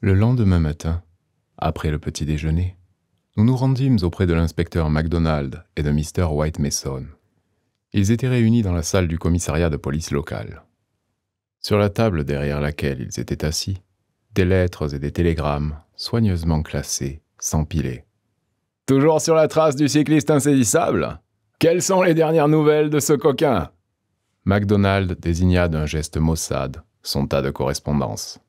Le lendemain matin, après le petit déjeuner, nous nous rendîmes auprès de l'inspecteur MacDonald et de Mr. White Mason. Ils étaient réunis dans la salle du commissariat de police locale. Sur la table derrière laquelle ils étaient assis, des lettres et des télégrammes soigneusement classés, s'empilaient. Toujours sur la trace du cycliste insaisissable Quelles sont les dernières nouvelles de ce coquin MacDonald désigna d'un geste maussade son tas de correspondances.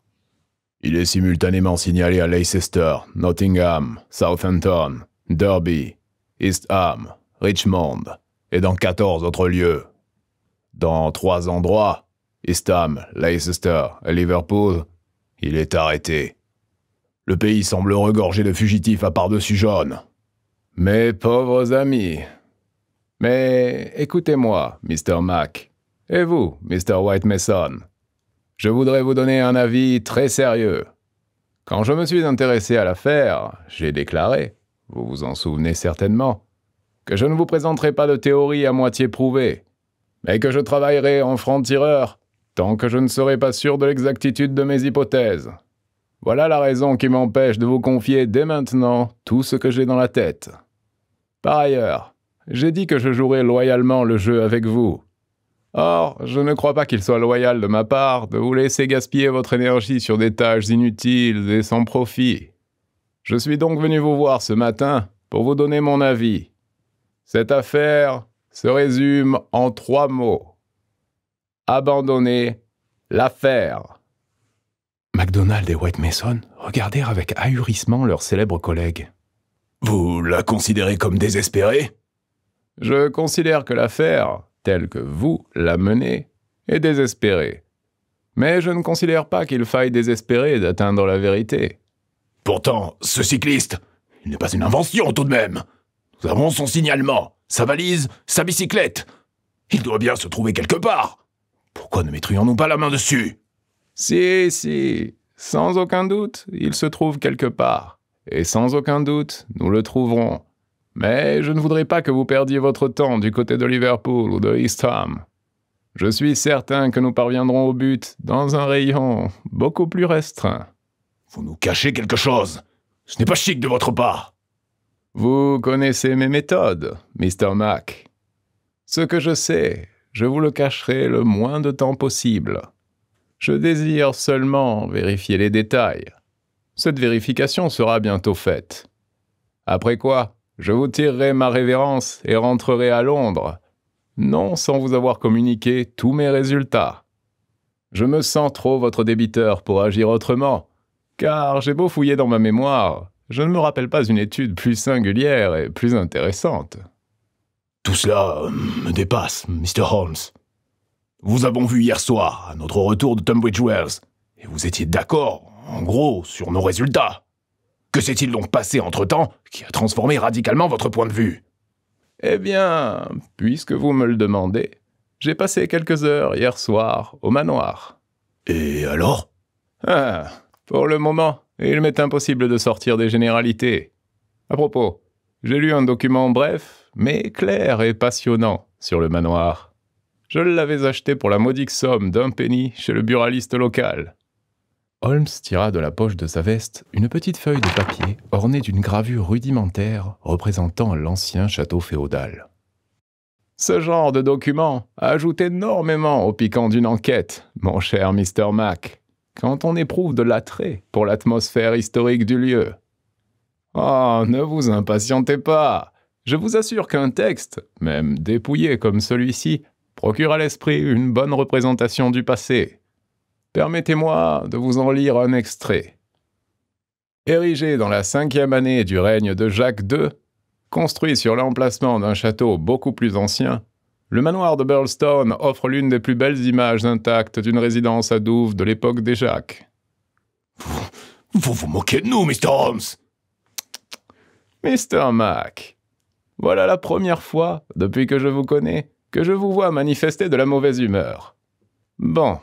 Il est simultanément signalé à Leicester, Nottingham, Southampton, Derby, East Ham, Richmond et dans 14 autres lieux. Dans trois endroits, East Ham, Leicester et Liverpool, il est arrêté. Le pays semble regorger de fugitifs à part-dessus jaune. Mes pauvres amis. Mais écoutez-moi, Mr. Mack, Et vous, Mr. White Mason je voudrais vous donner un avis très sérieux. Quand je me suis intéressé à l'affaire, j'ai déclaré, vous vous en souvenez certainement, que je ne vous présenterai pas de théorie à moitié prouvée, mais que je travaillerai en franc-tireur tant que je ne serai pas sûr de l'exactitude de mes hypothèses. Voilà la raison qui m'empêche de vous confier dès maintenant tout ce que j'ai dans la tête. Par ailleurs, j'ai dit que je jouerai loyalement le jeu avec vous, Or, je ne crois pas qu'il soit loyal de ma part de vous laisser gaspiller votre énergie sur des tâches inutiles et sans profit. Je suis donc venu vous voir ce matin pour vous donner mon avis. Cette affaire se résume en trois mots. Abandonner l'affaire. MacDonald et White Mason regardèrent avec ahurissement leurs célèbres collègue. Vous la considérez comme désespérée Je considère que l'affaire telle que vous l'amenez, est désespérée. Mais je ne considère pas qu'il faille désespérer d'atteindre la vérité. Pourtant, ce cycliste, il n'est pas une invention tout de même. Nous avons son signalement, sa valise, sa bicyclette. Il doit bien se trouver quelque part. Pourquoi ne mettrions-nous pas la main dessus Si, si, sans aucun doute, il se trouve quelque part. Et sans aucun doute, nous le trouverons. Mais je ne voudrais pas que vous perdiez votre temps du côté de Liverpool ou de East Ham. Je suis certain que nous parviendrons au but dans un rayon beaucoup plus restreint. Vous nous cachez quelque chose. Ce n'est pas chic de votre part. Vous connaissez mes méthodes, Mr. Mac. Ce que je sais, je vous le cacherai le moins de temps possible. Je désire seulement vérifier les détails. Cette vérification sera bientôt faite. Après quoi, je vous tirerai ma révérence et rentrerai à Londres, non sans vous avoir communiqué tous mes résultats. Je me sens trop votre débiteur pour agir autrement, car j'ai beau fouiller dans ma mémoire, je ne me rappelle pas une étude plus singulière et plus intéressante. Tout cela hum, me dépasse, Mr. Holmes. Vous avons vu hier soir, à notre retour de Tunbridge Wells, et vous étiez d'accord, en gros, sur nos résultats. Que s'est-il donc passé entre-temps qui a transformé radicalement votre point de vue Eh bien, puisque vous me le demandez, j'ai passé quelques heures hier soir au manoir. Et alors ah, pour le moment, il m'est impossible de sortir des généralités. À propos, j'ai lu un document bref, mais clair et passionnant, sur le manoir. Je l'avais acheté pour la modique somme d'un penny chez le buraliste local. Holmes tira de la poche de sa veste une petite feuille de papier ornée d'une gravure rudimentaire représentant l'ancien château féodal. Ce genre de document ajoute énormément au piquant d'une enquête, mon cher Mr. Mac, quand on éprouve de l'attrait pour l'atmosphère historique du lieu. Oh, ne vous impatientez pas. Je vous assure qu'un texte, même dépouillé comme celui-ci, procure à l'esprit une bonne représentation du passé. Permettez-moi de vous en lire un extrait. Érigé dans la cinquième année du règne de Jacques II, construit sur l'emplacement d'un château beaucoup plus ancien, le manoir de Burlstone offre l'une des plus belles images intactes d'une résidence à Douves de l'époque des Jacques. Vous, vous moquez de nous, Mr. Holmes Mr. Mac, voilà la première fois, depuis que je vous connais, que je vous vois manifester de la mauvaise humeur. Bon,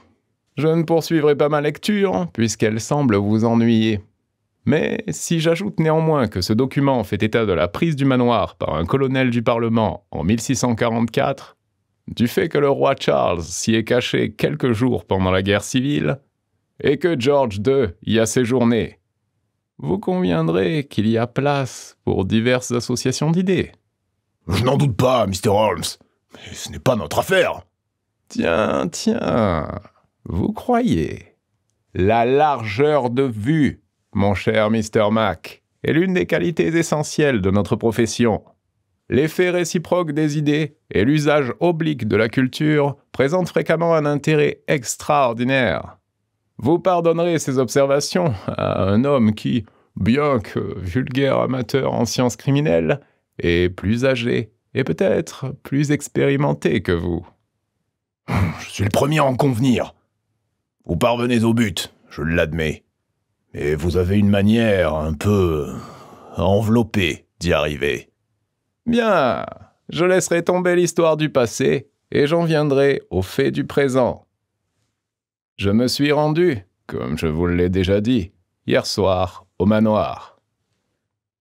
je ne poursuivrai pas ma lecture, puisqu'elle semble vous ennuyer. Mais si j'ajoute néanmoins que ce document fait état de la prise du manoir par un colonel du Parlement en 1644, du fait que le roi Charles s'y est caché quelques jours pendant la guerre civile, et que George II y a séjourné, vous conviendrez qu'il y a place pour diverses associations d'idées. Je n'en doute pas, Mr. Holmes, mais ce n'est pas notre affaire. Tiens, tiens, vous croyez La largeur de vue, mon cher Mr. Mac, est l'une des qualités essentielles de notre profession. L'effet réciproque des idées et l'usage oblique de la culture présentent fréquemment un intérêt extraordinaire. Vous pardonnerez ces observations à un homme qui, bien que vulgaire amateur en sciences criminelles, est plus âgé et peut-être plus expérimenté que vous. Je suis le premier à en convenir, vous parvenez au but, je l'admets. Mais vous avez une manière un peu enveloppée d'y arriver. Bien, je laisserai tomber l'histoire du passé et j'en viendrai au fait du présent. Je me suis rendu, comme je vous l'ai déjà dit, hier soir au manoir.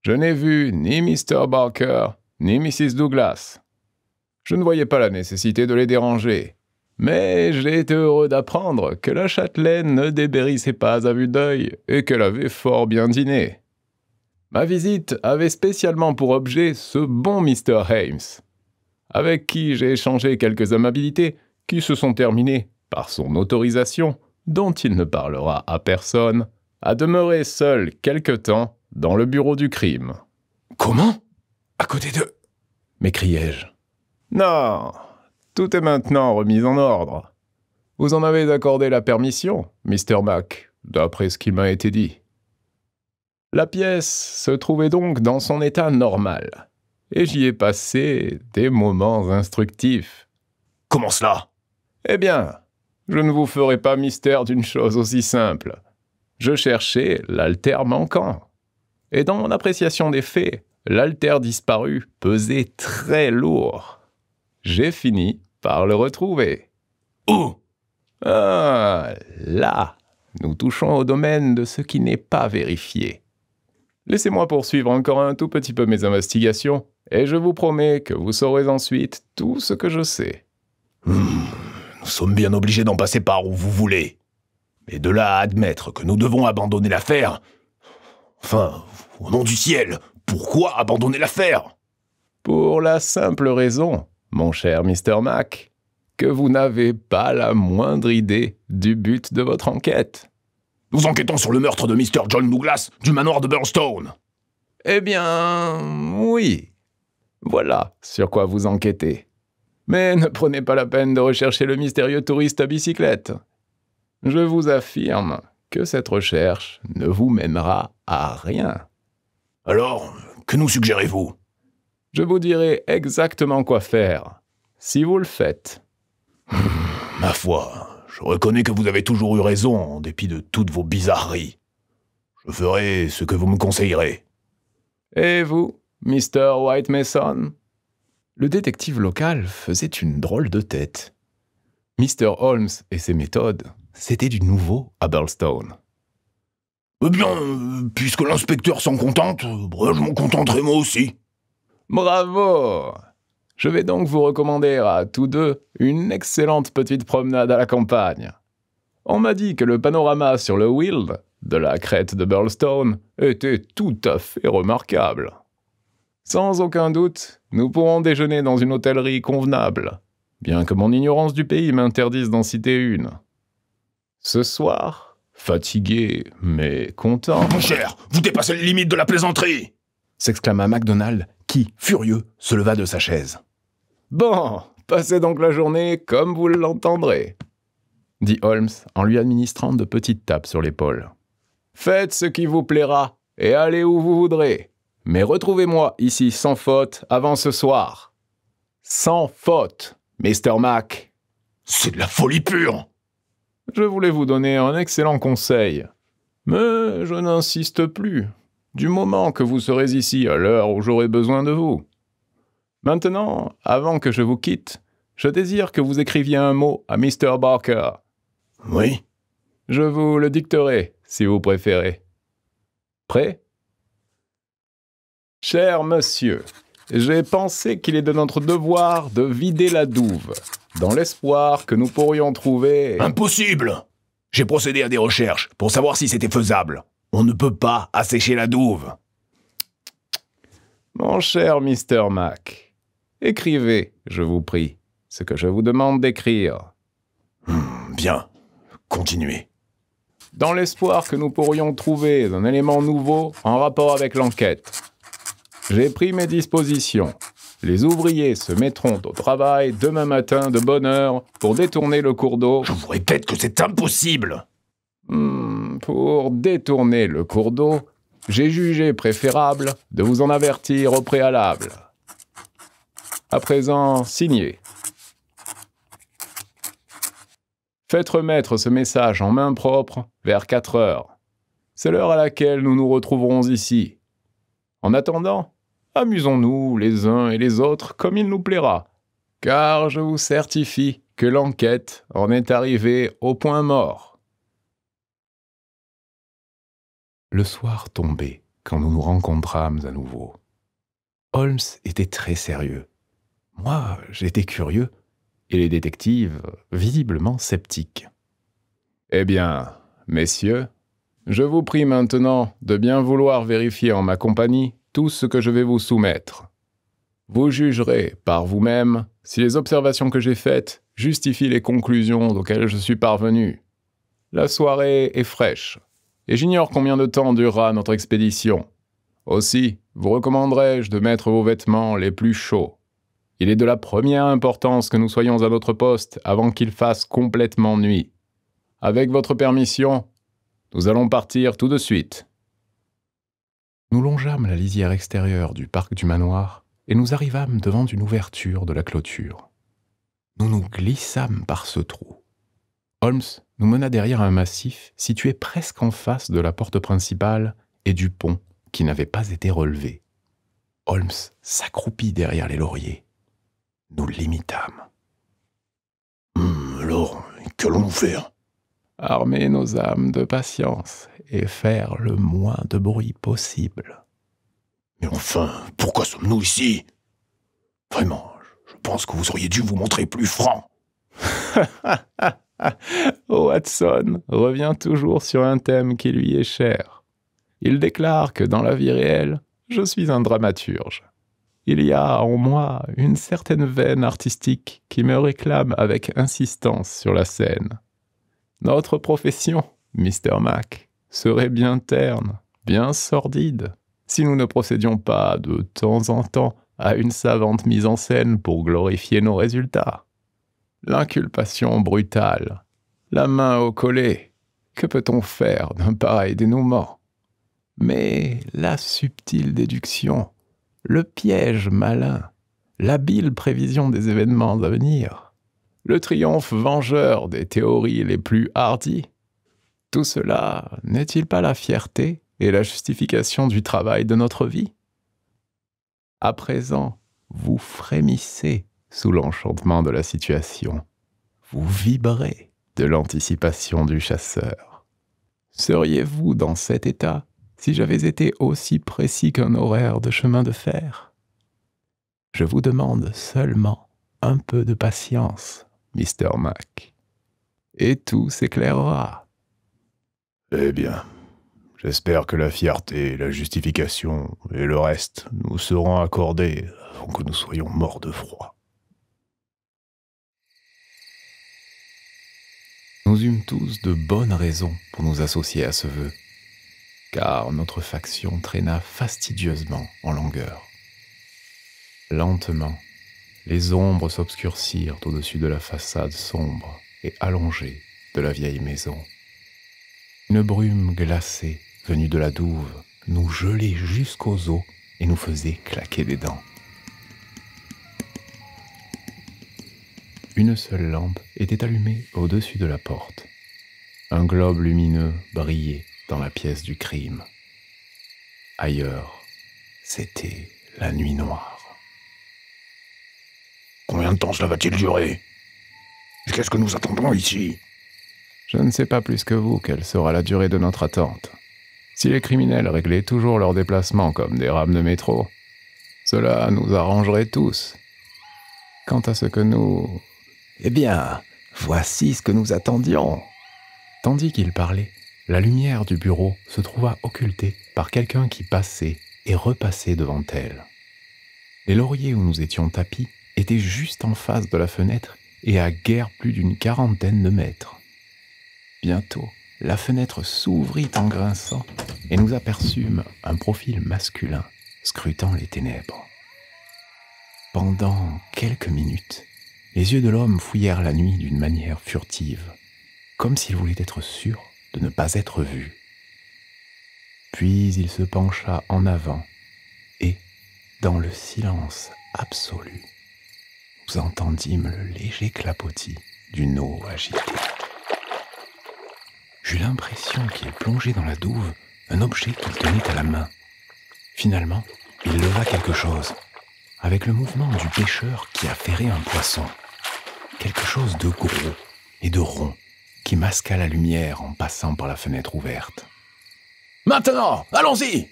Je n'ai vu ni Mr. Barker ni Mrs. Douglas. Je ne voyais pas la nécessité de les déranger. Mais j'ai été heureux d'apprendre que la châtelaine ne débérissait pas à vue d'œil et qu'elle avait fort bien dîné. Ma visite avait spécialement pour objet ce bon Mr. Hames, avec qui j'ai échangé quelques amabilités qui se sont terminées par son autorisation, dont il ne parlera à personne, à demeurer seul quelque temps dans le bureau du crime. Comment À côté de... m'écriai-je. Non, tout est maintenant remis en ordre. Vous en avez accordé la permission, Mr. Mac, d'après ce qui m'a été dit. La pièce se trouvait donc dans son état normal, et j'y ai passé des moments instructifs. Comment cela Eh bien, je ne vous ferai pas mystère d'une chose aussi simple. Je cherchais l'alter manquant. Et dans mon appréciation des faits, l'alter disparu pesait très lourd. J'ai fini par le retrouver. Où ah, Là, nous touchons au domaine de ce qui n'est pas vérifié. Laissez-moi poursuivre encore un tout petit peu mes investigations, et je vous promets que vous saurez ensuite tout ce que je sais. Hmm, nous sommes bien obligés d'en passer par où vous voulez. Mais de là à admettre que nous devons abandonner l'affaire... Enfin, au nom du ciel, pourquoi abandonner l'affaire Pour la simple raison mon cher Mr. Mac, que vous n'avez pas la moindre idée du but de votre enquête. Nous enquêtons sur le meurtre de Mr. John Douglas du manoir de Burnstone. Eh bien, oui. Voilà sur quoi vous enquêtez. Mais ne prenez pas la peine de rechercher le mystérieux touriste à bicyclette. Je vous affirme que cette recherche ne vous mènera à rien. Alors, que nous suggérez-vous je vous dirai exactement quoi faire, si vous le faites. Ma foi, je reconnais que vous avez toujours eu raison en dépit de toutes vos bizarreries. Je ferai ce que vous me conseillerez. Et vous, Mr. White Le détective local faisait une drôle de tête. Mr. Holmes et ses méthodes, c'était du nouveau à Burlstone. Eh bien, euh, puisque l'inspecteur s'en contente, euh, je m'en contenterai moi aussi. Bravo Je vais donc vous recommander à tous deux une excellente petite promenade à la campagne. On m'a dit que le panorama sur le Weald, de la crête de Burlstone, était tout à fait remarquable. Sans aucun doute, nous pourrons déjeuner dans une hôtellerie convenable, bien que mon ignorance du pays m'interdise d'en citer une. Ce soir, fatigué mais content. Mon cher, vous dépassez les limites de la plaisanterie s'exclama MacDonald, qui, furieux, se leva de sa chaise. Bon, passez donc la journée comme vous l'entendrez, dit Holmes en lui administrant de petites tapes sur l'épaule. Faites ce qui vous plaira et allez où vous voudrez, mais retrouvez-moi ici sans faute avant ce soir. Sans faute, Mr. Mac. C'est de la folie pure. Je voulais vous donner un excellent conseil, mais je n'insiste plus du moment que vous serez ici à l'heure où j'aurai besoin de vous. Maintenant, avant que je vous quitte, je désire que vous écriviez un mot à Mr. Barker. Oui. Je vous le dicterai, si vous préférez. Prêt Cher monsieur, j'ai pensé qu'il est de notre devoir de vider la douve, dans l'espoir que nous pourrions trouver... Impossible J'ai procédé à des recherches pour savoir si c'était faisable. On ne peut pas assécher la douve. Mon cher Mr. Mac, écrivez, je vous prie, ce que je vous demande d'écrire. Hmm, bien, continuez. Dans l'espoir que nous pourrions trouver un élément nouveau en rapport avec l'enquête, j'ai pris mes dispositions. Les ouvriers se mettront au travail demain matin de bonne heure pour détourner le cours d'eau. Je vous répète que c'est impossible. Hmm, pour détourner le cours d'eau, j'ai jugé préférable de vous en avertir au préalable. À présent, signé. Faites remettre ce message en main propre vers 4 heures. C'est l'heure à laquelle nous nous retrouverons ici. En attendant, amusons-nous les uns et les autres comme il nous plaira, car je vous certifie que l'enquête en est arrivée au point mort. Le soir tombait quand nous nous rencontrâmes à nouveau. Holmes était très sérieux. Moi, j'étais curieux, et les détectives visiblement sceptiques. Eh bien, messieurs, je vous prie maintenant de bien vouloir vérifier en ma compagnie tout ce que je vais vous soumettre. Vous jugerez par vous-même si les observations que j'ai faites justifient les conclusions auxquelles je suis parvenu. La soirée est fraîche et j'ignore combien de temps durera notre expédition. Aussi, vous recommanderais-je de mettre vos vêtements les plus chauds. Il est de la première importance que nous soyons à notre poste avant qu'il fasse complètement nuit. Avec votre permission, nous allons partir tout de suite. Nous longeâmes la lisière extérieure du parc du manoir et nous arrivâmes devant une ouverture de la clôture. Nous nous glissâmes par ce trou. Holmes nous mena derrière un massif situé presque en face de la porte principale et du pont qui n'avait pas été relevé. Holmes s'accroupit derrière les lauriers. Nous l'imitâmes. Hmm, alors, qu'allons-nous faire Armer nos âmes de patience et faire le moins de bruit possible. Mais enfin, pourquoi sommes-nous ici Vraiment, je pense que vous auriez dû vous montrer plus franc. Oh, Watson revient toujours sur un thème qui lui est cher. Il déclare que dans la vie réelle, je suis un dramaturge. Il y a en moi une certaine veine artistique qui me réclame avec insistance sur la scène. Notre profession, Mr. Mac, serait bien terne, bien sordide, si nous ne procédions pas de temps en temps à une savante mise en scène pour glorifier nos résultats l'inculpation brutale, la main au collet. Que peut-on faire d'un pareil dénouement Mais la subtile déduction, le piège malin, l'habile prévision des événements à venir, le triomphe vengeur des théories les plus hardies, tout cela n'est-il pas la fierté et la justification du travail de notre vie À présent, vous frémissez sous l'enchantement de la situation. Vous vibrez de l'anticipation du chasseur. Seriez-vous dans cet état si j'avais été aussi précis qu'un horaire de chemin de fer Je vous demande seulement un peu de patience, Mr. Mac, et tout s'éclairera. Eh bien, j'espère que la fierté, la justification et le reste nous seront accordés avant que nous soyons morts de froid. nous eûmes tous de bonnes raisons pour nous associer à ce vœu, car notre faction traîna fastidieusement en longueur. Lentement, les ombres s'obscurcirent au-dessus de la façade sombre et allongée de la vieille maison. Une brume glacée venue de la douve nous gelait jusqu'aux os et nous faisait claquer des dents. une seule lampe était allumée au-dessus de la porte. Un globe lumineux brillait dans la pièce du crime. Ailleurs, c'était la nuit noire. Combien de temps cela va-t-il durer Qu'est-ce que nous attendons ici Je ne sais pas plus que vous quelle sera la durée de notre attente. Si les criminels réglaient toujours leurs déplacements comme des rames de métro, cela nous arrangerait tous. Quant à ce que nous, eh bien, voici ce que nous attendions. Tandis qu'il parlait, la lumière du bureau se trouva occultée par quelqu'un qui passait et repassait devant elle. Les lauriers où nous étions tapis étaient juste en face de la fenêtre et à guère plus d'une quarantaine de mètres. Bientôt, la fenêtre s'ouvrit en grinçant et nous aperçûmes un profil masculin scrutant les ténèbres. Pendant quelques minutes, les yeux de l'homme fouillèrent la nuit d'une manière furtive, comme s'il voulait être sûr de ne pas être vu. Puis il se pencha en avant et, dans le silence absolu, nous entendîmes le léger clapotis d'une eau agitée. J'eus l'impression qu'il plongeait dans la douve un objet qu'il tenait à la main. Finalement, il leva quelque chose, avec le mouvement du pêcheur qui a ferré un poisson quelque chose de gros et de rond qui masqua la lumière en passant par la fenêtre ouverte. Maintenant, allons-y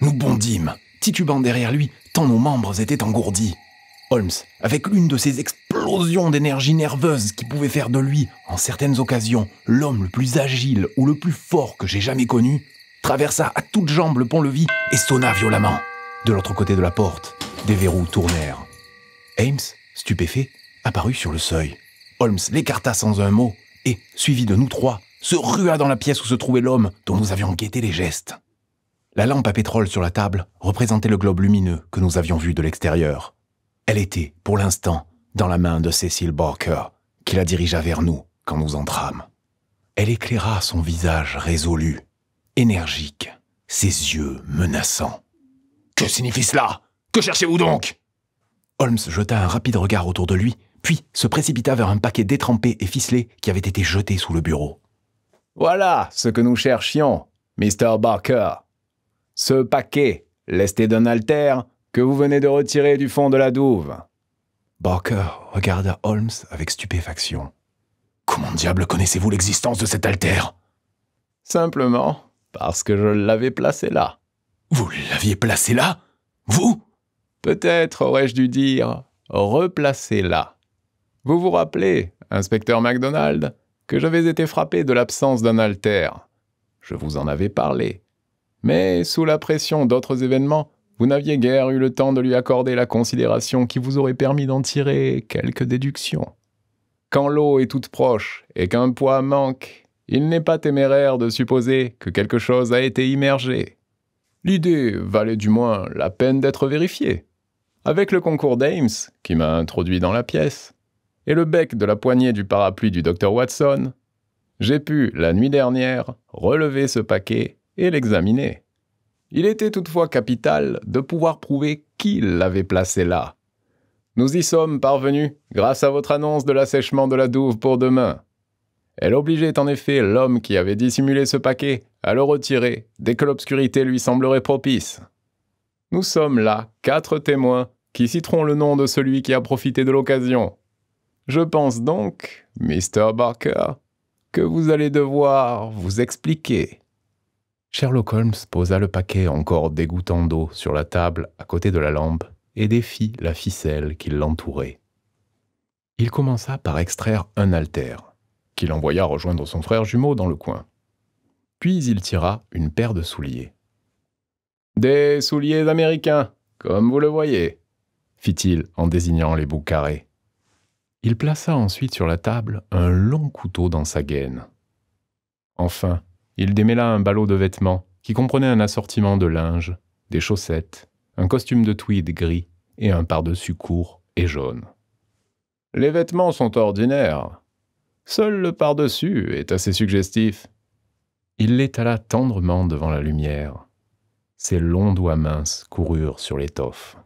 Nous bondîmes, titubant derrière lui, tant nos membres étaient engourdis. Holmes, avec l'une de ces explosions d'énergie nerveuse qui pouvaient faire de lui, en certaines occasions, l'homme le plus agile ou le plus fort que j'ai jamais connu, traversa à toutes jambes le pont-levis et sonna violemment. De l'autre côté de la porte, des verrous tournèrent. Ames, stupéfait, apparut sur le seuil. Holmes l'écarta sans un mot et, suivi de nous trois, se rua dans la pièce où se trouvait l'homme dont nous avions guetté les gestes. La lampe à pétrole sur la table représentait le globe lumineux que nous avions vu de l'extérieur. Elle était, pour l'instant, dans la main de Cécile Barker, qui la dirigea vers nous quand nous entrâmes. Elle éclaira son visage résolu, énergique, ses yeux menaçants. Que signifie cela Que cherchez-vous donc Holmes jeta un rapide regard autour de lui, puis se précipita vers un paquet détrempé et ficelé qui avait été jeté sous le bureau. Voilà ce que nous cherchions, Mr. Barker. Ce paquet, lesté d'un halter, que vous venez de retirer du fond de la douve. Barker regarda Holmes avec stupéfaction. Comment diable connaissez-vous l'existence de cet alter? Simplement parce que je l'avais placé là. Vous l'aviez placé là Vous Peut-être aurais-je dû dire replacé là. Vous vous rappelez, inspecteur MacDonald, que j'avais été frappé de l'absence d'un alter. Je vous en avais parlé. Mais sous la pression d'autres événements, vous n'aviez guère eu le temps de lui accorder la considération qui vous aurait permis d'en tirer quelques déductions. Quand l'eau est toute proche et qu'un poids manque, il n'est pas téméraire de supposer que quelque chose a été immergé. L'idée valait du moins la peine d'être vérifiée. Avec le concours d'Ames, qui m'a introduit dans la pièce, et le bec de la poignée du parapluie du docteur Watson, j'ai pu, la nuit dernière, relever ce paquet et l'examiner. Il était toutefois capital de pouvoir prouver qui l'avait placé là. Nous y sommes parvenus grâce à votre annonce de l'assèchement de la douve pour demain. Elle obligeait en effet l'homme qui avait dissimulé ce paquet à le retirer dès que l'obscurité lui semblerait propice. Nous sommes là quatre témoins qui citeront le nom de celui qui a profité de l'occasion. Je pense donc, Mr. Barker, que vous allez devoir vous expliquer. Sherlock Holmes posa le paquet encore dégoûtant d'eau sur la table à côté de la lampe et défit la ficelle qui l'entourait. Il commença par extraire un halter, qu'il envoya rejoindre son frère jumeau dans le coin. Puis il tira une paire de souliers. Des souliers américains, comme vous le voyez, fit-il en désignant les bouts carrés. Il plaça ensuite sur la table un long couteau dans sa gaine. Enfin, il démêla un ballot de vêtements qui comprenait un assortiment de linge, des chaussettes, un costume de tweed gris et un pardessus court et jaune. Les vêtements sont ordinaires. Seul le pardessus est assez suggestif. Il l'étala tendrement devant la lumière. Ses longs doigts minces coururent sur l'étoffe.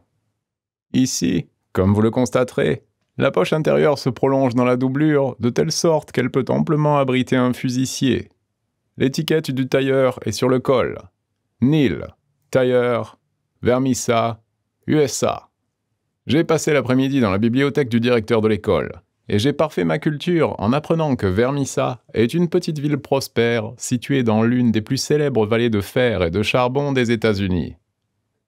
Ici, comme vous le constaterez, la poche intérieure se prolonge dans la doublure, de telle sorte qu'elle peut amplement abriter un fusilier. L'étiquette du tailleur est sur le col. Nil, tailleur, Vermissa, USA. J'ai passé l'après-midi dans la bibliothèque du directeur de l'école, et j'ai parfait ma culture en apprenant que Vermissa est une petite ville prospère située dans l'une des plus célèbres vallées de fer et de charbon des États-Unis.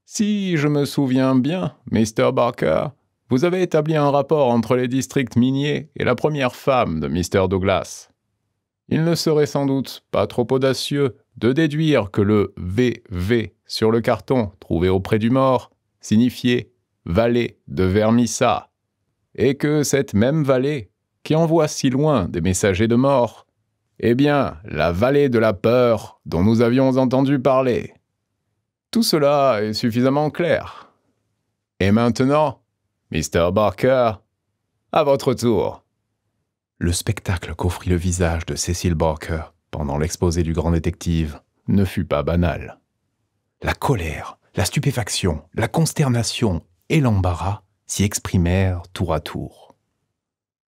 Si je me souviens bien, Mr. Barker, vous avez établi un rapport entre les districts miniers et la première femme de Mr. Douglas. Il ne serait sans doute pas trop audacieux de déduire que le VV sur le carton trouvé auprès du mort signifiait vallée de Vermissa, et que cette même vallée, qui envoie si loin des messagers de mort, eh bien, la vallée de la peur dont nous avions entendu parler. Tout cela est suffisamment clair. Et maintenant, Mr. Barker, à votre tour. Le spectacle qu'offrit le visage de Cécile Barker pendant l'exposé du grand détective ne fut pas banal. La colère, la stupéfaction, la consternation et l'embarras s'y exprimèrent tour à tour.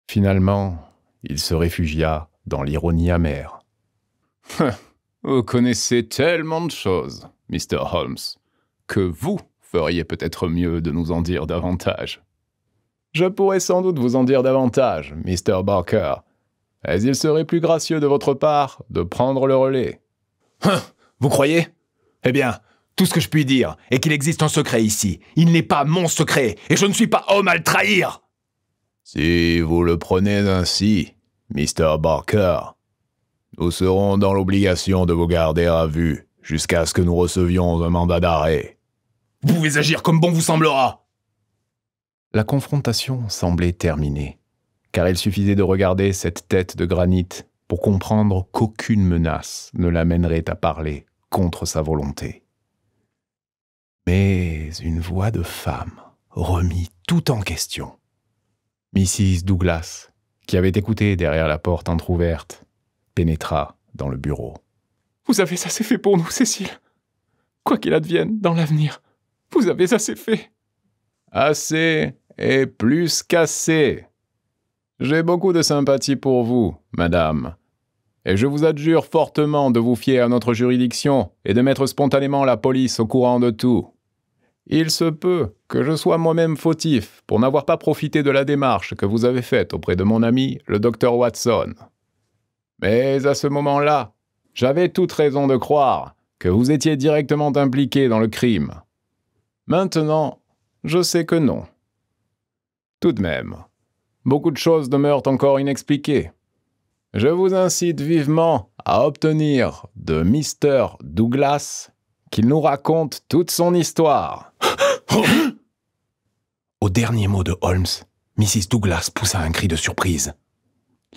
Finalement, il se réfugia dans l'ironie amère. Hein, vous connaissez tellement de choses, Mr. Holmes, que vous feriez peut-être mieux de nous en dire davantage. Je pourrais sans doute vous en dire davantage, Mr. Barker. Mais il serait plus gracieux de votre part de prendre le relais. Hein, vous croyez Eh bien, tout ce que je puis dire est qu'il existe un secret ici. Il n'est pas mon secret, et je ne suis pas homme à le trahir. Si vous le prenez ainsi, Mr. Barker, nous serons dans l'obligation de vous garder à vue jusqu'à ce que nous recevions un mandat d'arrêt. Vous pouvez agir comme bon vous semblera la confrontation semblait terminée, car il suffisait de regarder cette tête de granit pour comprendre qu'aucune menace ne l'amènerait à parler contre sa volonté. Mais une voix de femme remit tout en question. Mrs. Douglas, qui avait écouté derrière la porte entr'ouverte, pénétra dans le bureau. Vous avez assez fait pour nous, Cécile. Quoi qu'il advienne dans l'avenir, vous avez assez fait. Assez « Et plus cassé. J'ai beaucoup de sympathie pour vous, madame, et je vous adjure fortement de vous fier à notre juridiction et de mettre spontanément la police au courant de tout. Il se peut que je sois moi-même fautif pour n'avoir pas profité de la démarche que vous avez faite auprès de mon ami, le docteur Watson. Mais à ce moment-là, j'avais toute raison de croire que vous étiez directement impliqué dans le crime. Maintenant, je sais que non. Tout de même, beaucoup de choses demeurent encore inexpliquées. Je vous incite vivement à obtenir de Mr. Douglas qu'il nous raconte toute son histoire. Au dernier mot de Holmes, Mrs. Douglas poussa un cri de surprise.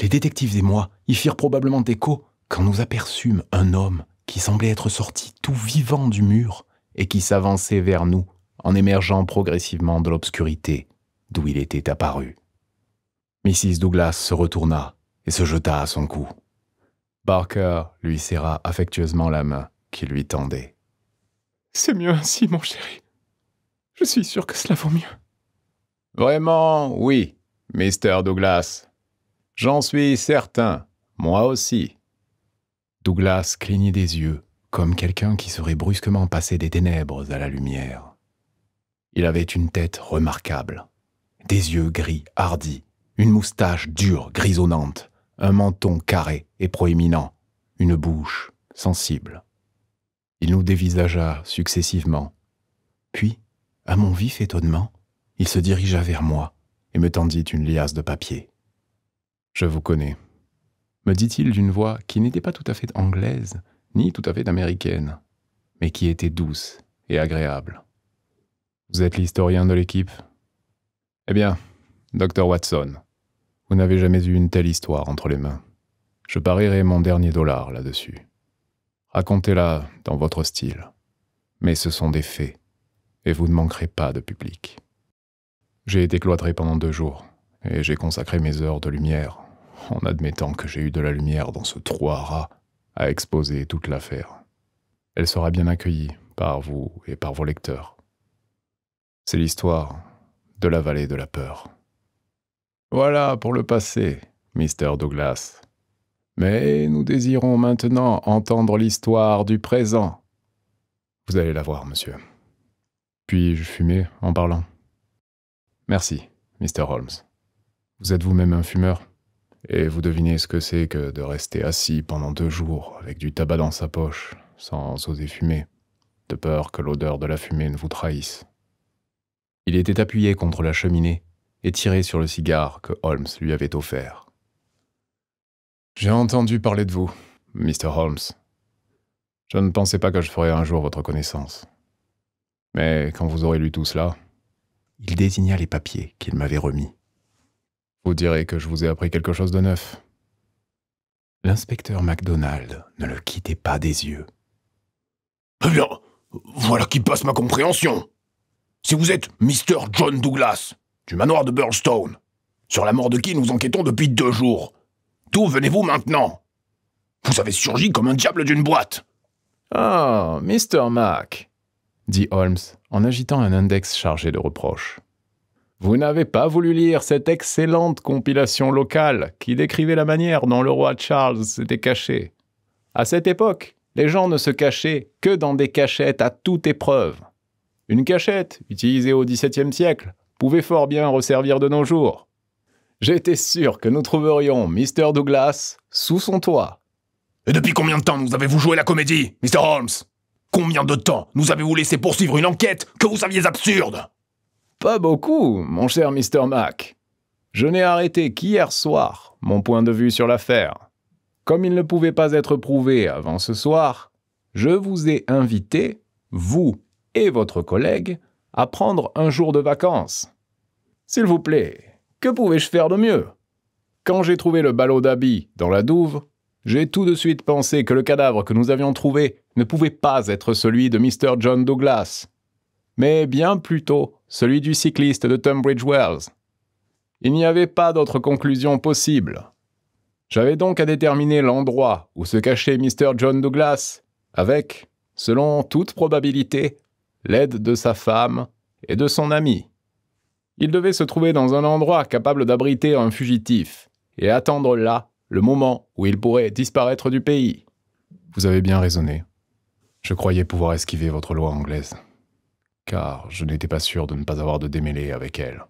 Les détectives et moi y firent probablement écho quand nous aperçûmes un homme qui semblait être sorti tout vivant du mur et qui s'avançait vers nous en émergeant progressivement de l'obscurité d'où il était apparu. Mrs. Douglas se retourna et se jeta à son cou. Barker lui serra affectueusement la main qu'il lui tendait. C'est mieux ainsi, mon chéri. Je suis sûr que cela vaut mieux. Vraiment, oui, Mr. Douglas. J'en suis certain, moi aussi. Douglas clignait des yeux, comme quelqu'un qui serait brusquement passé des ténèbres à la lumière. Il avait une tête remarquable, des yeux gris, hardis, une moustache dure, grisonnante, un menton carré et proéminent, une bouche sensible. Il nous dévisagea successivement. Puis, à mon vif étonnement, il se dirigea vers moi et me tendit une liasse de papier. Je vous connais, me dit-il d'une voix qui n'était pas tout à fait anglaise, ni tout à fait américaine, mais qui était douce et agréable. Vous êtes l'historien de l'équipe eh bien, docteur Watson, vous n'avez jamais eu une telle histoire entre les mains. Je parierai mon dernier dollar là-dessus. Racontez-la dans votre style. Mais ce sont des faits, et vous ne manquerez pas de public. J'ai été cloîtré pendant deux jours, et j'ai consacré mes heures de lumière, en admettant que j'ai eu de la lumière dans ce trois rats, à exposer toute l'affaire. Elle sera bien accueillie par vous et par vos lecteurs. C'est l'histoire de la vallée de la peur. Voilà pour le passé, Mr. Douglas. Mais nous désirons maintenant entendre l'histoire du présent. Vous allez la voir, monsieur. Puis je fumer en parlant. Merci, Mr. Holmes. Vous êtes vous-même un fumeur et vous devinez ce que c'est que de rester assis pendant deux jours avec du tabac dans sa poche, sans oser fumer, de peur que l'odeur de la fumée ne vous trahisse. Il était appuyé contre la cheminée et tiré sur le cigare que Holmes lui avait offert. J'ai entendu parler de vous, Mr. Holmes. Je ne pensais pas que je ferais un jour votre connaissance. Mais quand vous aurez lu tout cela, il désigna les papiers qu'il m'avait remis. Vous direz que je vous ai appris quelque chose de neuf. L'inspecteur MacDonald ne le quittait pas des yeux. Eh bien, voilà qui passe ma compréhension. Si vous êtes Mr. John Douglas, du manoir de Burlstone, sur la mort de qui nous enquêtons depuis deux jours, d'où venez-vous maintenant Vous avez surgi comme un diable d'une boîte Ah, oh, Mr. Mac, dit Holmes en agitant un index chargé de reproches. Vous n'avez pas voulu lire cette excellente compilation locale qui décrivait la manière dont le roi Charles s'était caché. À cette époque, les gens ne se cachaient que dans des cachettes à toute épreuve. Une cachette, utilisée au XVIIe siècle, pouvait fort bien resservir de nos jours. J'étais sûr que nous trouverions Mr. Douglas sous son toit. Et depuis combien de temps nous avez-vous joué la comédie, Mr. Holmes Combien de temps nous avez-vous laissé poursuivre une enquête que vous saviez absurde Pas beaucoup, mon cher Mr. Mac. Je n'ai arrêté qu'hier soir mon point de vue sur l'affaire. Comme il ne pouvait pas être prouvé avant ce soir, je vous ai invité, vous et votre collègue à prendre un jour de vacances. S'il vous plaît, que pouvais-je faire de mieux Quand j'ai trouvé le ballot d'habit dans la douve, j'ai tout de suite pensé que le cadavre que nous avions trouvé ne pouvait pas être celui de Mr. John Douglas, mais bien plutôt celui du cycliste de Tunbridge Wells. Il n'y avait pas d'autre conclusion possible. J'avais donc à déterminer l'endroit où se cachait Mr. John Douglas, avec, selon toute probabilité, l'aide de sa femme et de son ami. Il devait se trouver dans un endroit capable d'abriter un fugitif et attendre là le moment où il pourrait disparaître du pays. Vous avez bien raisonné. Je croyais pouvoir esquiver votre loi anglaise, car je n'étais pas sûr de ne pas avoir de démêlés avec elle.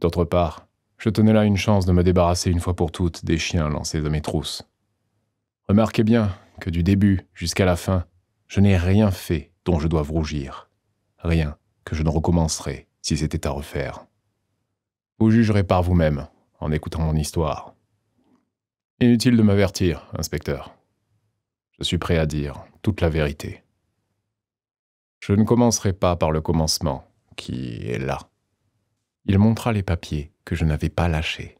D'autre part, je tenais là une chance de me débarrasser une fois pour toutes des chiens lancés à mes trousses. Remarquez bien que du début jusqu'à la fin, je n'ai rien fait dont je dois rougir. Rien que je ne recommencerai si c'était à refaire. Vous jugerez par vous-même en écoutant mon histoire. Inutile de m'avertir, inspecteur. Je suis prêt à dire toute la vérité. Je ne commencerai pas par le commencement, qui est là. Il montra les papiers que je n'avais pas lâchés.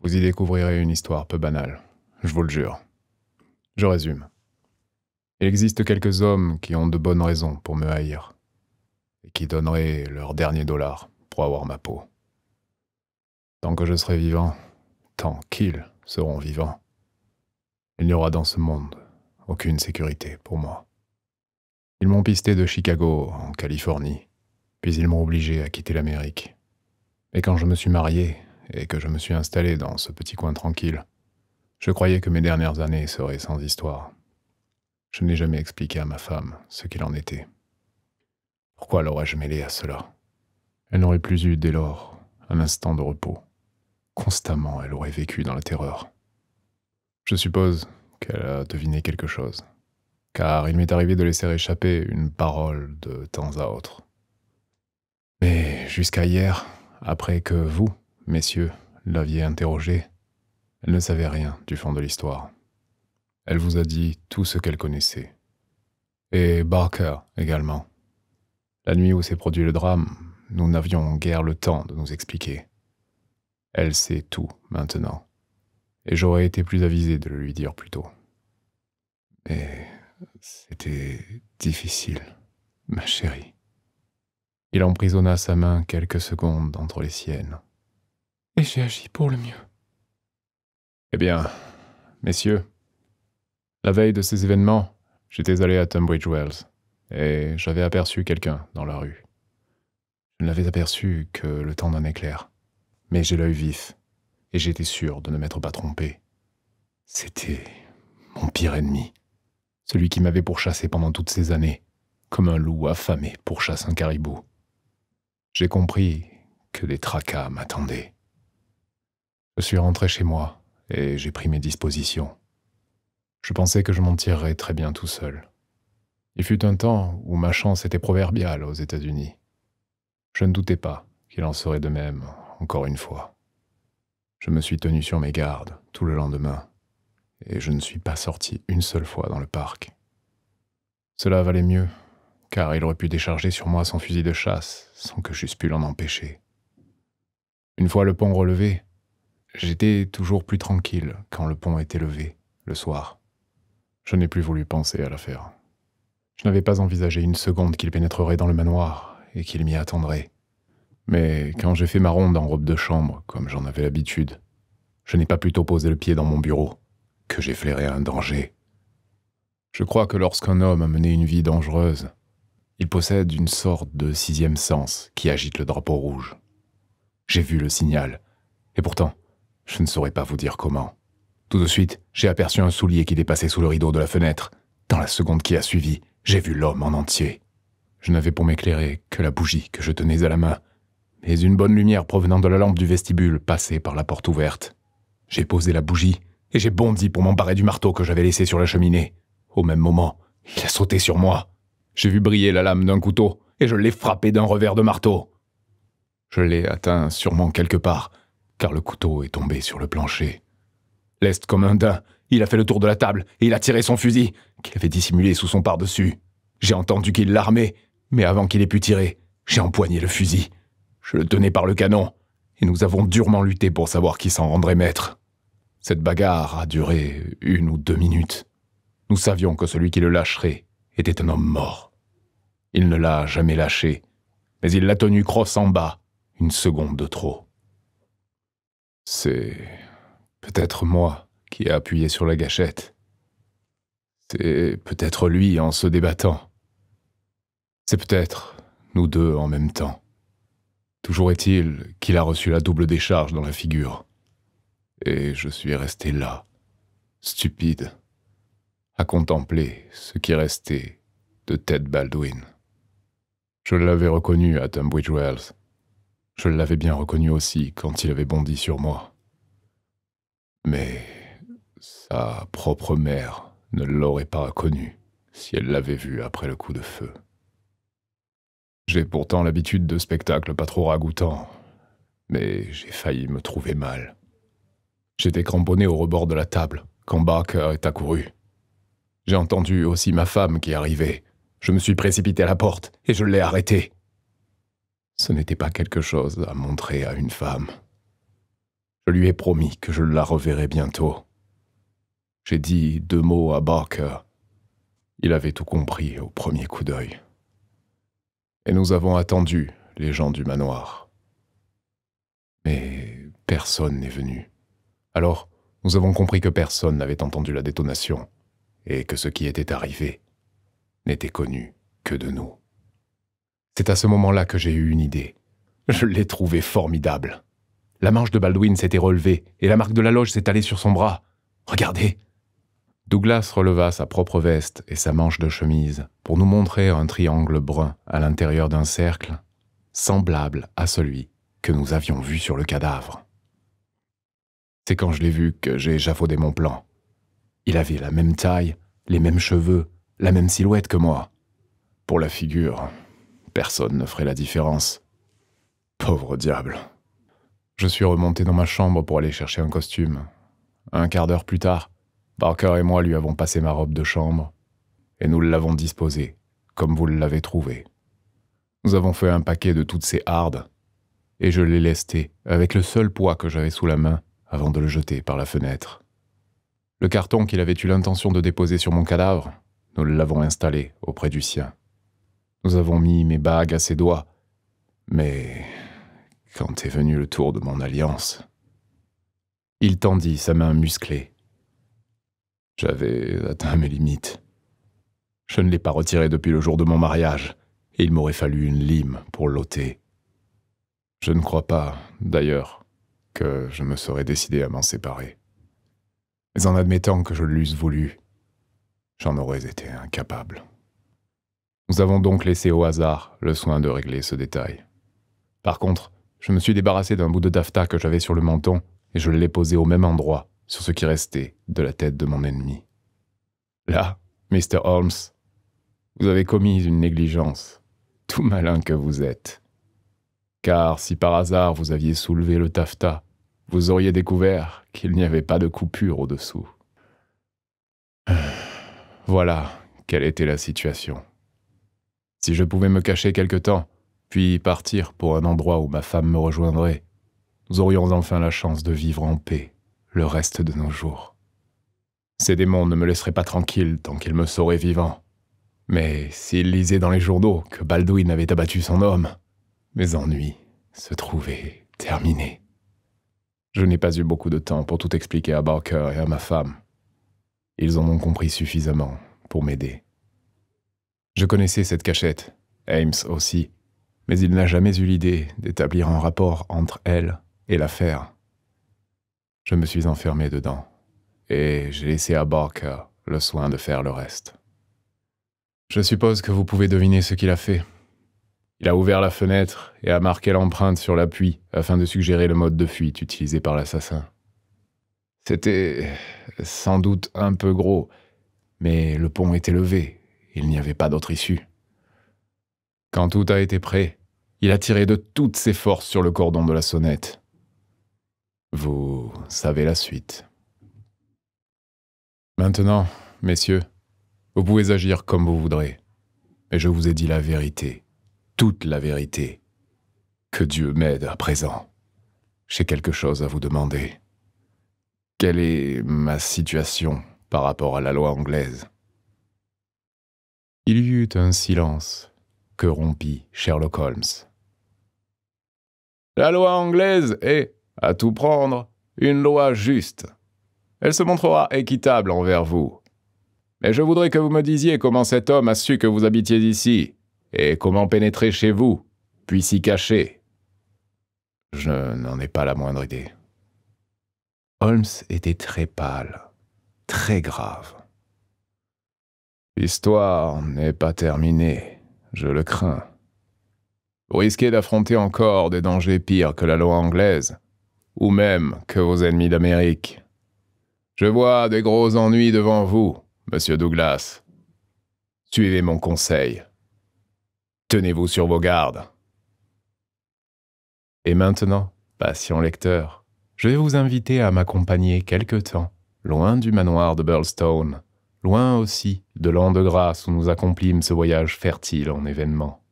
Vous y découvrirez une histoire peu banale, je vous le jure. Je résume. Il existe quelques hommes qui ont de bonnes raisons pour me haïr, et qui donneraient leur dernier dollar pour avoir ma peau. Tant que je serai vivant, tant qu'ils seront vivants, il n'y aura dans ce monde aucune sécurité pour moi. Ils m'ont pisté de Chicago en Californie, puis ils m'ont obligé à quitter l'Amérique. Et quand je me suis marié et que je me suis installé dans ce petit coin tranquille, je croyais que mes dernières années seraient sans histoire. Je n'ai jamais expliqué à ma femme ce qu'il en était. Pourquoi l'aurais-je mêlée à cela Elle n'aurait plus eu dès lors un instant de repos. Constamment, elle aurait vécu dans la terreur. Je suppose qu'elle a deviné quelque chose, car il m'est arrivé de laisser échapper une parole de temps à autre. Mais jusqu'à hier, après que vous, messieurs, l'aviez interrogée, elle ne savait rien du fond de l'histoire. Elle vous a dit tout ce qu'elle connaissait. Et Barker également. La nuit où s'est produit le drame, nous n'avions guère le temps de nous expliquer. Elle sait tout maintenant. Et j'aurais été plus avisé de le lui dire plus tôt. Mais c'était difficile, ma chérie. Il emprisonna sa main quelques secondes entre les siennes. Et j'ai agi pour le mieux. Eh bien, messieurs, la veille de ces événements, j'étais allé à Tunbridge Wells et j'avais aperçu quelqu'un dans la rue. Je ne l'avais aperçu que le temps d'un éclair, mais j'ai l'œil vif et j'étais sûr de ne m'être pas trompé. C'était mon pire ennemi, celui qui m'avait pourchassé pendant toutes ces années, comme un loup affamé pourchasse un caribou. J'ai compris que des tracas m'attendaient. Je suis rentré chez moi et j'ai pris mes dispositions. Je pensais que je m'en tirerais très bien tout seul. Il fut un temps où ma chance était proverbiale aux États-Unis. Je ne doutais pas qu'il en serait de même, encore une fois. Je me suis tenu sur mes gardes tout le lendemain, et je ne suis pas sorti une seule fois dans le parc. Cela valait mieux, car il aurait pu décharger sur moi son fusil de chasse sans que j'eusse pu l'en empêcher. Une fois le pont relevé, j'étais toujours plus tranquille quand le pont était levé, le soir. Je n'ai plus voulu penser à l'affaire. Je n'avais pas envisagé une seconde qu'il pénétrerait dans le manoir et qu'il m'y attendrait. Mais quand j'ai fait ma ronde en robe de chambre, comme j'en avais l'habitude, je n'ai pas plutôt posé le pied dans mon bureau que j'ai flairé un danger. Je crois que lorsqu'un homme a mené une vie dangereuse, il possède une sorte de sixième sens qui agite le drapeau rouge. J'ai vu le signal, et pourtant, je ne saurais pas vous dire comment. Tout de suite, j'ai aperçu un soulier qui dépassait sous le rideau de la fenêtre. Dans la seconde qui a suivi, j'ai vu l'homme en entier. Je n'avais pour m'éclairer que la bougie que je tenais à la main, mais une bonne lumière provenant de la lampe du vestibule passait par la porte ouverte. J'ai posé la bougie et j'ai bondi pour m'emparer du marteau que j'avais laissé sur la cheminée. Au même moment, il a sauté sur moi. J'ai vu briller la lame d'un couteau et je l'ai frappé d'un revers de marteau. Je l'ai atteint sûrement quelque part, car le couteau est tombé sur le plancher. L'Est comme un daim. Il a fait le tour de la table et il a tiré son fusil, qu'il avait dissimulé sous son pardessus. J'ai entendu qu'il l'armait, mais avant qu'il ait pu tirer, j'ai empoigné le fusil. Je le tenais par le canon, et nous avons durement lutté pour savoir qui s'en rendrait maître. Cette bagarre a duré une ou deux minutes. Nous savions que celui qui le lâcherait était un homme mort. Il ne l'a jamais lâché, mais il l'a tenu crosse en bas, une seconde de trop. C'est Peut-être moi qui ai appuyé sur la gâchette. C'est peut-être lui en se débattant. C'est peut-être nous deux en même temps. Toujours est-il qu'il a reçu la double décharge dans la figure. Et je suis resté là, stupide, à contempler ce qui restait de Ted Baldwin. Je l'avais reconnu à Tunbridge Wells. Je l'avais bien reconnu aussi quand il avait bondi sur moi. Mais sa propre mère ne l'aurait pas connue si elle l'avait vue après le coup de feu. J'ai pourtant l'habitude de spectacles pas trop ragoûtants, mais j'ai failli me trouver mal. J'étais cramponné au rebord de la table quand Barker est accouru. J'ai entendu aussi ma femme qui arrivait. Je me suis précipité à la porte et je l'ai arrêtée. Ce n'était pas quelque chose à montrer à une femme. Je lui ai promis que je la reverrai bientôt. J'ai dit deux mots à Barker. Il avait tout compris au premier coup d'œil. Et nous avons attendu les gens du manoir. Mais personne n'est venu. Alors, nous avons compris que personne n'avait entendu la détonation, et que ce qui était arrivé n'était connu que de nous. C'est à ce moment-là que j'ai eu une idée. Je l'ai trouvée formidable. La manche de Baldwin s'était relevée, et la marque de la loge allée sur son bras. Regardez Douglas releva sa propre veste et sa manche de chemise pour nous montrer un triangle brun à l'intérieur d'un cercle, semblable à celui que nous avions vu sur le cadavre. C'est quand je l'ai vu que j'ai échafaudé mon plan. Il avait la même taille, les mêmes cheveux, la même silhouette que moi. Pour la figure, personne ne ferait la différence. Pauvre diable. Je suis remonté dans ma chambre pour aller chercher un costume. Un quart d'heure plus tard, Barker et moi lui avons passé ma robe de chambre, et nous l'avons disposée, comme vous l'avez trouvée. Nous avons fait un paquet de toutes ces hardes, et je l'ai lesté avec le seul poids que j'avais sous la main avant de le jeter par la fenêtre. Le carton qu'il avait eu l'intention de déposer sur mon cadavre, nous l'avons installé auprès du sien. Nous avons mis mes bagues à ses doigts, mais quand est venu le tour de mon alliance. Il tendit sa main musclée. J'avais atteint mes limites. Je ne l'ai pas retiré depuis le jour de mon mariage, et il m'aurait fallu une lime pour l'ôter. Je ne crois pas, d'ailleurs, que je me serais décidé à m'en séparer. Mais en admettant que je l'eusse voulu, j'en aurais été incapable. Nous avons donc laissé au hasard le soin de régler ce détail. Par contre, je me suis débarrassé d'un bout de taffetas que j'avais sur le menton et je l'ai posé au même endroit, sur ce qui restait de la tête de mon ennemi. Là, Mr. Holmes, vous avez commis une négligence, tout malin que vous êtes. Car si par hasard vous aviez soulevé le taffetas, vous auriez découvert qu'il n'y avait pas de coupure au-dessous. Voilà quelle était la situation. Si je pouvais me cacher quelque temps, puis partir pour un endroit où ma femme me rejoindrait. Nous aurions enfin la chance de vivre en paix le reste de nos jours. Ces démons ne me laisseraient pas tranquille tant qu'ils me sauraient vivant. Mais s'ils lisaient dans les journaux que Baldwin avait abattu son homme, mes ennuis se trouvaient terminés. Je n'ai pas eu beaucoup de temps pour tout expliquer à Barker et à ma femme. Ils en ont compris suffisamment pour m'aider. Je connaissais cette cachette, Ames aussi, mais il n'a jamais eu l'idée d'établir un rapport entre elle et l'affaire. Je me suis enfermé dedans, et j'ai laissé à Barker le soin de faire le reste. Je suppose que vous pouvez deviner ce qu'il a fait. Il a ouvert la fenêtre et a marqué l'empreinte sur l'appui afin de suggérer le mode de fuite utilisé par l'assassin. C'était sans doute un peu gros, mais le pont était levé, il n'y avait pas d'autre issue. Quand tout a été prêt, il a tiré de toutes ses forces sur le cordon de la sonnette. Vous savez la suite. Maintenant, messieurs, vous pouvez agir comme vous voudrez. Mais je vous ai dit la vérité, toute la vérité. Que Dieu m'aide à présent. J'ai quelque chose à vous demander. Quelle est ma situation par rapport à la loi anglaise Il y eut un silence que rompit Sherlock Holmes. La loi anglaise est, à tout prendre, une loi juste. Elle se montrera équitable envers vous. Mais je voudrais que vous me disiez comment cet homme a su que vous habitiez ici, et comment pénétrer chez vous, puis s'y cacher. Je n'en ai pas la moindre idée. Holmes était très pâle, très grave. L'histoire n'est pas terminée, je le crains risquez d'affronter encore des dangers pires que la loi anglaise, ou même que vos ennemis d'Amérique. Je vois des gros ennuis devant vous, monsieur Douglas. Suivez mon conseil. Tenez-vous sur vos gardes. Et maintenant, patient lecteur, je vais vous inviter à m'accompagner quelque temps, loin du manoir de Burlstone, loin aussi de l'an de grâce où nous accomplîmes ce voyage fertile en événements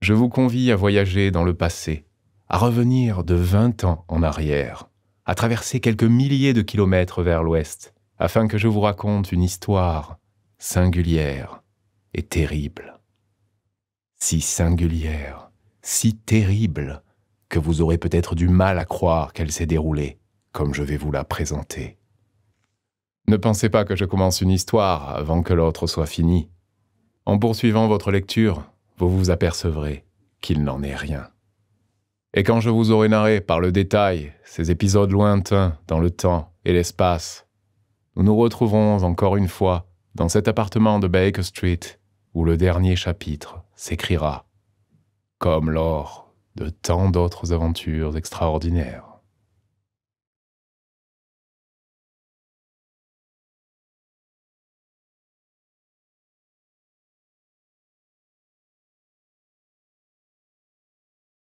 je vous convie à voyager dans le passé, à revenir de 20 ans en arrière, à traverser quelques milliers de kilomètres vers l'ouest, afin que je vous raconte une histoire singulière et terrible. Si singulière, si terrible, que vous aurez peut-être du mal à croire qu'elle s'est déroulée, comme je vais vous la présenter. Ne pensez pas que je commence une histoire avant que l'autre soit finie. En poursuivant votre lecture, vous vous apercevrez qu'il n'en est rien. Et quand je vous aurai narré par le détail ces épisodes lointains dans le temps et l'espace, nous nous retrouverons encore une fois dans cet appartement de Baker Street où le dernier chapitre s'écrira, comme lors de tant d'autres aventures extraordinaires.